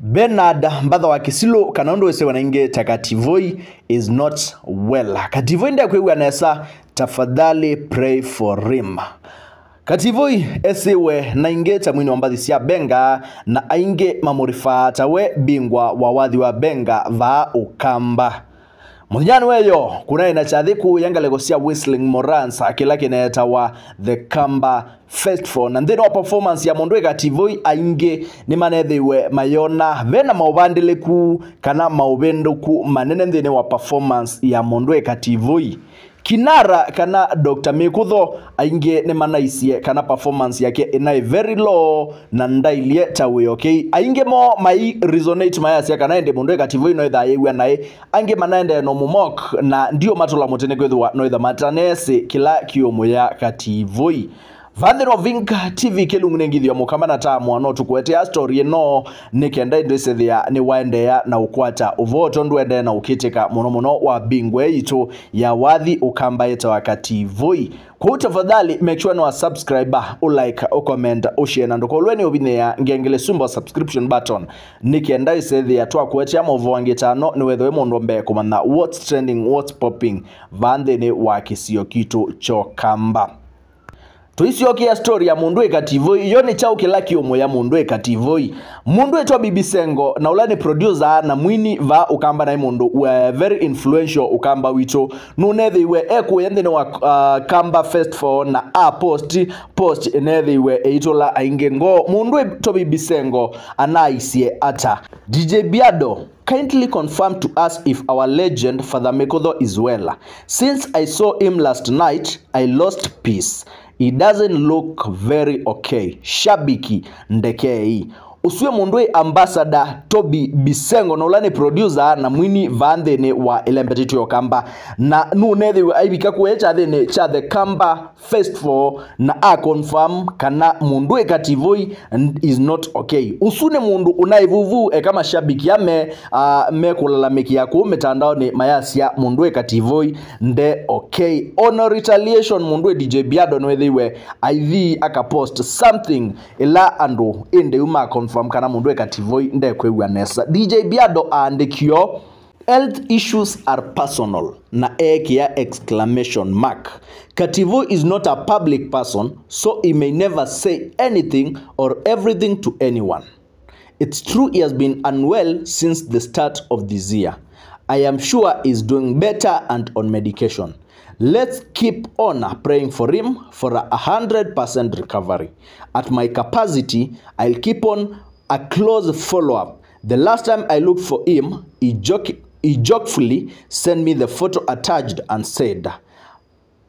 Bernard mbatha kisilo kana undu wese wanainge takativoi is not well kativoi kwewe nesa tafadhali pray for him kativoi na inge tamwini wa mbathi benga na mamurifata we bingwa wa wathi wa benga vaa ukamba Mũthenya weyo kuna ina chathiku yangalegosia Whistling Morans akilaki neeta wa The Kamba Festival na wa performance ya mundu igativu aingi ni manethiwe mayona vena mauvandiliku kana mauvinduku manene nthini wa performance ya mundu igativu kinara kana Dr Mikutho aingi ni manaicie kana performance yake inai very low na ndailie ta we okay aingi mo mai resonate maya sia kana ende mundu ikativo ino itha yewa nai angi manaende no mumok na ndio matula mutene kwithwa no itha matanesi kila kiomo ya kativoi vathirovinga tv kilung'unengithio mukama na tamwa no tukwetea story no nikenda indisithia ni waendea na ukwata uvoto ndwendee na ukitika muno muno wa bingwe itu ya wathi ukambaita wakati voi kuu tafadhali make sure no subscribe comment u share na ndoko ndukolweni uvinea ngengele sumba subscription button nikienda isethia twakuetia muvwangitano niwethwe mundu mbee kumanya what's trending what's popping vanthini wa kisio kitu chokamba tuisiokia stori ya mundu ekativoi iyo ni chaukila kiomo ya mundu ekativoi mundu etwa bibi sengo na ulani producer na mwini va ukamba na mundu we very influential ukamba wito wicho nunethiiwe ekuyenthini wa uh, kamba first for na a post post enethiiwe eitula la aingengo mundu etwa bibi sengo anaisie ata dj biado kindly confirm to us if our legend father Mekodo is well since i saw him last night i lost peace it doesn't look very okay. Shabiki Ndekei usiwe mundu wi ambassador toby bisengo na ulani producer na mwini va nthini wa ilembetitwe yokamba na nu nethiwe aivika kuya kyathini kya the kamba first festival na a confirm kana mundu wi kativoi is not okay usune mundu unaivuvu e eka mashabiki ame uh, mekulalamikia kuu ni mayasya mundu wi kativoi nde okay ono retaliation mundu wi dj biado niwithiwe aithi akapost something ila andu inde indiuma confirm kana mundu ekativoi ndekwigua nesa dj biado aandikio health issues are personal na ekia exclamation mark kativo is not a public person so he may never say anything or everything to anyone it's true he has been unwell since the start of this year i am sure he's doing better and on medication Let's keep on praying for him for a 100% recovery. At my capacity, I'll keep on a close follow-up. The last time I looked for him, he, joke, he jokefully sent me the photo attached and said,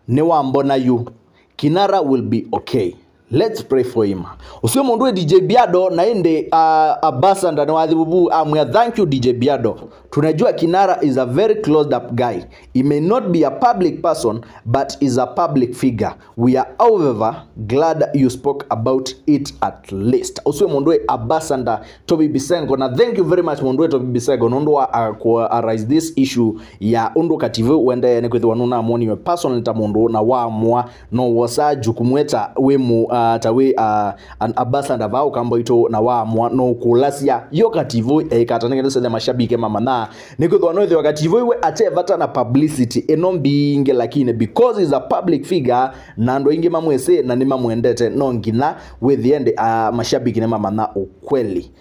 Newambona you, Kinara will be okay. Let's pray for him Usio mundwe dj biado na indi uh, abasanda ni um, yeah, thank you dj biado tunajua kinara is a very closed up guy he may not be a public person but is a public figure we are however glad you spoke about it at least Usio mundwe wi abasanda Toby bisengo na thank you very much mundwe Toby bisengo nundu wa uh, arise this issue ya undo kativu wende ni kwithwa nuna amoniwe personal ta mundu na wa amwa no wasa jukumweta we mu uh, uh, tawe uh, an abasanda vao kambo ito na wa mwano kulasia yo kativo ikatanenge eh, ndosele mashabike mama na nikwithwa noithiwa kativo iwe vata na publicity ino mbingi lakini because is a public figure na ndo aingi mamwese na ni mamwendete no ngina with the end uh, mashabiki ni mama na ukweli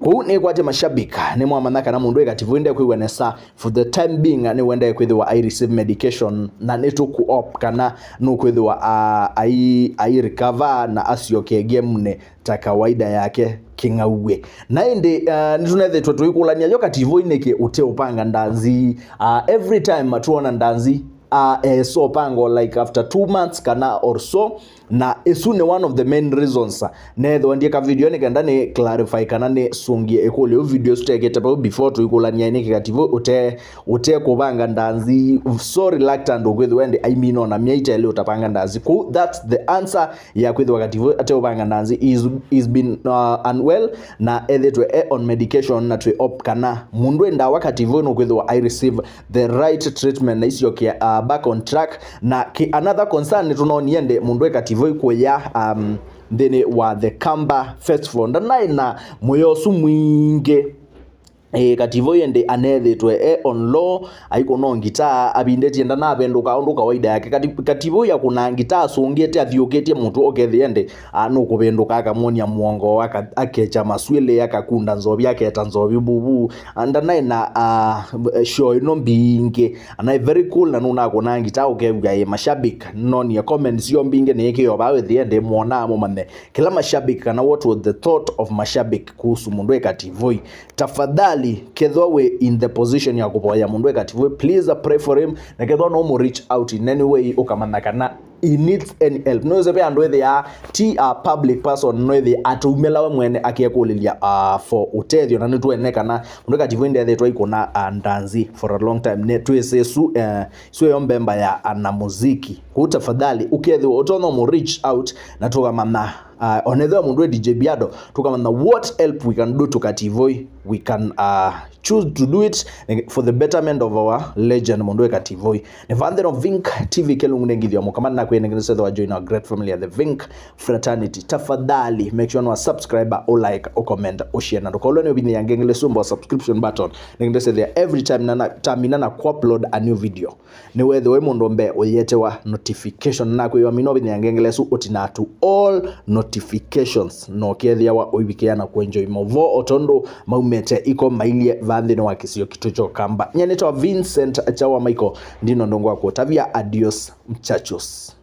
kuu ni gwaje mashabika ni mwamana na mundu igativuinde kwigwa nesa for the time being ni wende kwithiwa i receive medication na ni tuku op kana nu kwithiwa uh, ai ai recover na asio ke game ne ta kawaida yake kingauwe na indi uh, ni nitunethitwe tuikulania yo kativuini ki ute upanga ndanzi uh, every time tuona ndanzi uh, eh, so pango like after two months kana or so na isu ni one of the main reasons nethwendie ka video ni kenda ni clarify kana ni sungie ikuli video tutekete pau before tu tuikulania ni kigativo ute ute kubanga ndanzi so reluctant ukwithwa wende i mean ona myaitele utapanga ndanzi ku that's the answer ya kwithu kativo ate ubanga ndanzi is is been uh, unwell na ethetwe e on medication na twi op kana mundu ndawa kativo no kwithwa i receive the right treatment na icio kia uh, back on track na ki another concern tunonie ndi mundu e kativo ya um, ndene wa the kamba festival na ndanaina mweyosu mwinge e, kati ivo indi anethitwe e on law aiko no ngita abindetie ndana avenduka undu kawaida yake kati, kati ivo ya kuna ngita asungiete athiukitie muntu okethi indi ka akamonia muongo aka akecha maswile maswili akakunda nzovi aketa nzovi bubu ndana na uh, show no binge and i very cool na nuna kuna ngita ukeuga e eh, mashabik no nonia comments yo mbingi ni ikio bawithi indi mwona mumane kila mashabik kana what was the thought of mashabik kuhusu mundu kati ivoi tafadhali Arsenali Kedwa we in the position ya kupoya mundu ekatiwe please pray for him na Kedwa no mo reach out in any way ukamana na he needs any help no zepe andwe the t a public person no ethe atumelawe mwene akiekulilya uh, ah, for utethio na nitwene kana mundu ekatiwe ndethe twaikuna ikona andanzi ah, for a long time ne twesesu eh, uh, yombemba ya ah, na muziki kutafadhali ukethwo mu reach out na tugamana uh, onethwa mundu e dj biado tugamana what help we can do tukativoi we can uh, choose to do it for the betterment of our legend mundu ekativoi ne vandhero vink tv kelungu nengithio mukamana nakwe nengenesethwa join our great family at the vink fraternity tafadhali make sure nwa subscribe o like o comment o share na ndokolwe ne obinya ngengele sumbo subscription button nengenesethwa every time nana tamina na upload a new video ne wethe we mundu mbe oyetewa not notification na kwiwa mino binyangengerecu utina to all notifications no kethiawa na kwenjoi movo o tondu maumete iko mailie vathini wa kicio kitu kamba nyanitwa vincent chawa maiko ndino wa kuotavia adios mchachos